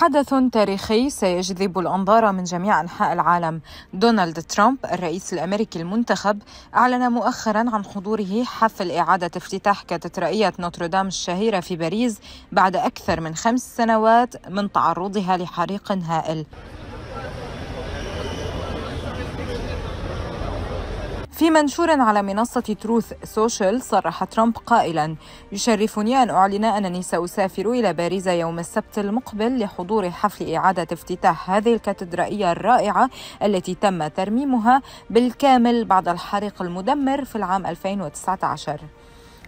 حدث تاريخي سيجذب الأنظار من جميع أنحاء العالم دونالد ترامب الرئيس الأمريكي المنتخب أعلن مؤخرا عن حضوره حفل إعادة افتتاح كاتدرائية نوتردام الشهيرة في باريس بعد أكثر من خمس سنوات من تعرضها لحريق هائل في منشور على منصة تروث سوشيال صرح ترامب قائلا يشرفني أن أعلن أنني سأسافر إلى باريس يوم السبت المقبل لحضور حفل إعادة افتتاح هذه الكاتدرائية الرائعة التي تم ترميمها بالكامل بعد الحريق المدمر في العام 2019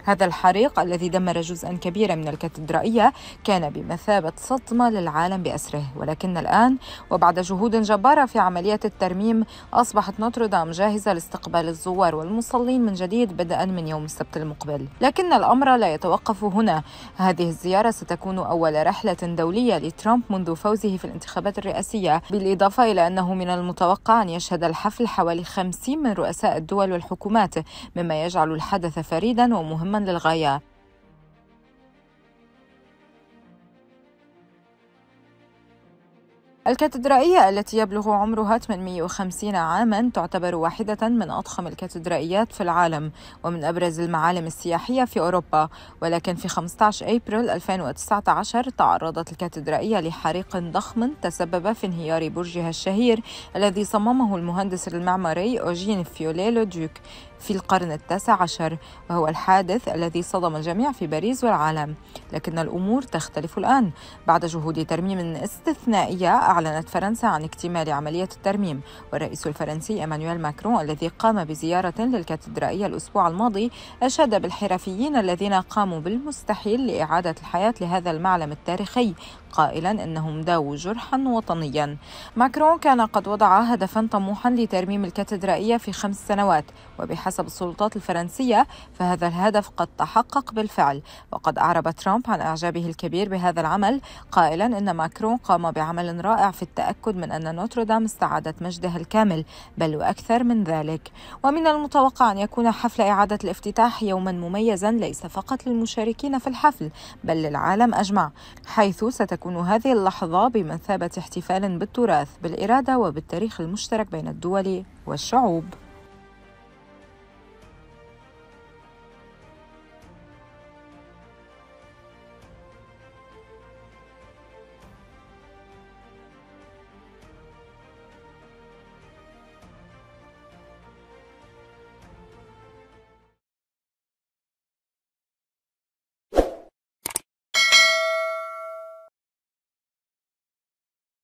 هذا الحريق الذي دمر جزءا كبيرا من الكاتدرائية كان بمثابة صدمة للعالم بأسره ولكن الآن وبعد جهود جبارة في عملية الترميم أصبحت نوتردام جاهزة لاستقبال الزوار والمصلين من جديد بدءا من يوم السبت المقبل لكن الأمر لا يتوقف هنا هذه الزيارة ستكون أول رحلة دولية لترامب منذ فوزه في الانتخابات الرئاسية بالإضافة إلى أنه من المتوقع أن يشهد الحفل حوالي 50 من رؤساء الدول والحكومات مما يجعل الحدث فريدا ومهما مهمًا للغاية الكاتدرائية التي يبلغ عمرها 850 عاما تعتبر واحدة من أضخم الكاتدرائيات في العالم ومن أبرز المعالم السياحية في أوروبا ولكن في 15 أبريل 2019 تعرضت الكاتدرائية لحريق ضخم تسبب في انهيار برجها الشهير الذي صممه المهندس المعماري أوجين فيوليلو دوك في القرن التاسع عشر وهو الحادث الذي صدم الجميع في باريس والعالم لكن الأمور تختلف الآن بعد جهود ترميم استثنائية أعلنت فرنسا عن اكتمال عملية الترميم والرئيس الفرنسي إيمانويل ماكرون الذي قام بزيارة للكاتدرائية الأسبوع الماضي أشاد بالحرفيين الذين قاموا بالمستحيل لإعادة الحياة لهذا المعلم التاريخي قائلا انهم داووا جرحا وطنيا ماكرون كان قد وضع هدفا طموحا لترميم الكاتدرائيه في خمس سنوات وبحسب السلطات الفرنسيه فهذا الهدف قد تحقق بالفعل وقد اعرب ترامب عن اعجابه الكبير بهذا العمل قائلا ان ماكرون قام بعمل رائع في التاكد من ان نوتردام استعادت مجدها الكامل بل واكثر من ذلك ومن المتوقع ان يكون حفل اعاده الافتتاح يوما مميزا ليس فقط للمشاركين في الحفل بل للعالم اجمع حيث ستكون تكون هذه اللحظة بمثابة احتفال بالتراث بالإرادة وبالتاريخ المشترك بين الدول والشعوب